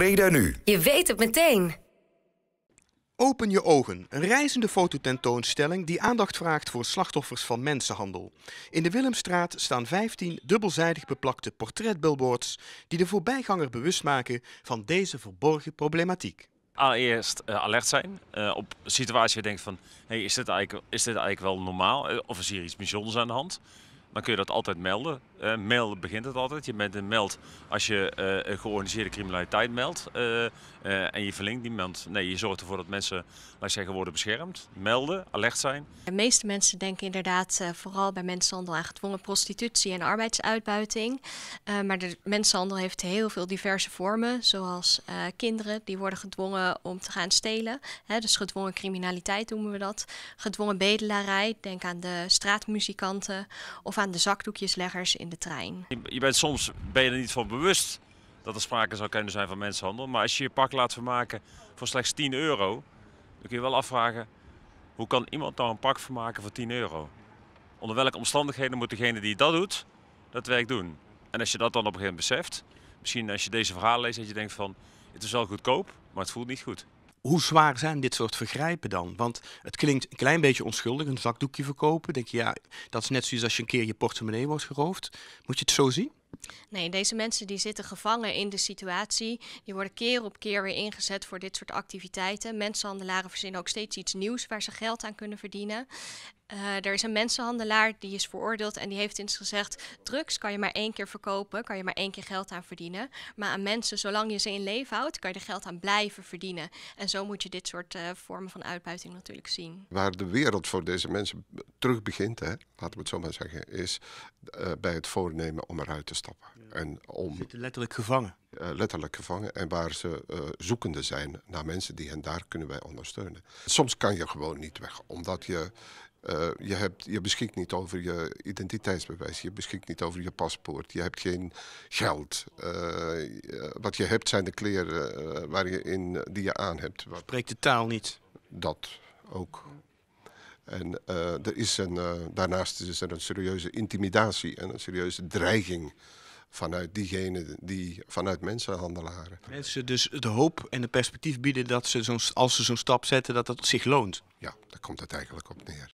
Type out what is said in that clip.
Breda nu. Je weet het meteen. Open je ogen, een reizende fototentoonstelling die aandacht vraagt voor slachtoffers van mensenhandel. In de Willemstraat staan 15 dubbelzijdig beplakte portretbillboards die de voorbijganger bewust maken van deze verborgen problematiek. Allereerst eh, alert zijn eh, op situaties waar je denkt van, hey, is, dit eigenlijk, is dit eigenlijk wel normaal? Eh, of is hier iets bijzonders aan de hand? Dan kun je dat altijd melden. Uh, begint het altijd. Je bent een meld als je eh, georganiseerde criminaliteit meldt. Eh, en je verlinkt niemand. Nee, je zorgt ervoor dat mensen, laat zeggen, worden beschermd. Melden, alert zijn. De meeste mensen denken inderdaad vooral bij mensenhandel aan gedwongen prostitutie en arbeidsuitbuiting. maar de mensenhandel heeft heel veel diverse vormen. Zoals kinderen die worden gedwongen om te gaan stelen. Hè, dus gedwongen criminaliteit noemen we dat. Gedwongen bedelarij. Denk aan de straatmuzikanten of aan de zakdoekjesleggers in de trein. Je bent, soms ben je er niet van bewust dat er sprake zou kunnen zijn van mensenhandel. Maar als je je pak laat vermaken voor slechts 10 euro, dan kun je wel afvragen... hoe kan iemand nou een pak vermaken voor 10 euro? Onder welke omstandigheden moet degene die dat doet, dat werk doen? En als je dat dan op een gegeven moment beseft... misschien als je deze verhalen leest, dat je denkt van... het is wel goedkoop, maar het voelt niet goed hoe zwaar zijn dit soort vergrijpen dan? Want het klinkt een klein beetje onschuldig, een zakdoekje verkopen. Denk je, ja, dat is net zoiets als je een keer je portemonnee wordt geroofd. Moet je het zo zien? Nee, deze mensen die zitten gevangen in de situatie. Die worden keer op keer weer ingezet voor dit soort activiteiten. Mensenhandelaren verzinnen ook steeds iets nieuws waar ze geld aan kunnen verdienen. Eh, er is een mensenhandelaar die is veroordeeld en die heeft eens gezegd: drugs kan je maar één keer verkopen, kan je maar één keer geld aan verdienen. Maar aan mensen, zolang je ze in leven houdt, kan je er geld aan blijven verdienen. En zo moet je dit soort eh, vormen van uitbuiting natuurlijk zien. Waar de wereld voor deze mensen terug begint, hè, laten we het zo maar zeggen, is eh, bij het voornemen om eruit te stappen. En om, zitten letterlijk gevangen. Eh, letterlijk gevangen en waar ze eh, zoekende zijn naar mensen die hen daar kunnen wij ondersteunen. Soms kan je gewoon niet weg, omdat je je, hebt, je beschikt niet over je identiteitsbewijs, je beschikt niet over je paspoort, je hebt geen geld. wat je hebt zijn de kleren uh, waar je in, die je aan hebt. Spreekt de taal niet? Dat ook. En uh, er is een, eh, daarnaast is er een serieuze intimidatie en een serieuze dreiging vanuit diegenen die vanuit mensenhandelaren. Mensen dus de hoop en het perspectief bieden dat ze als ze zo'n stap zetten, dat dat zich loont. Ja, daar komt het eigenlijk op neer.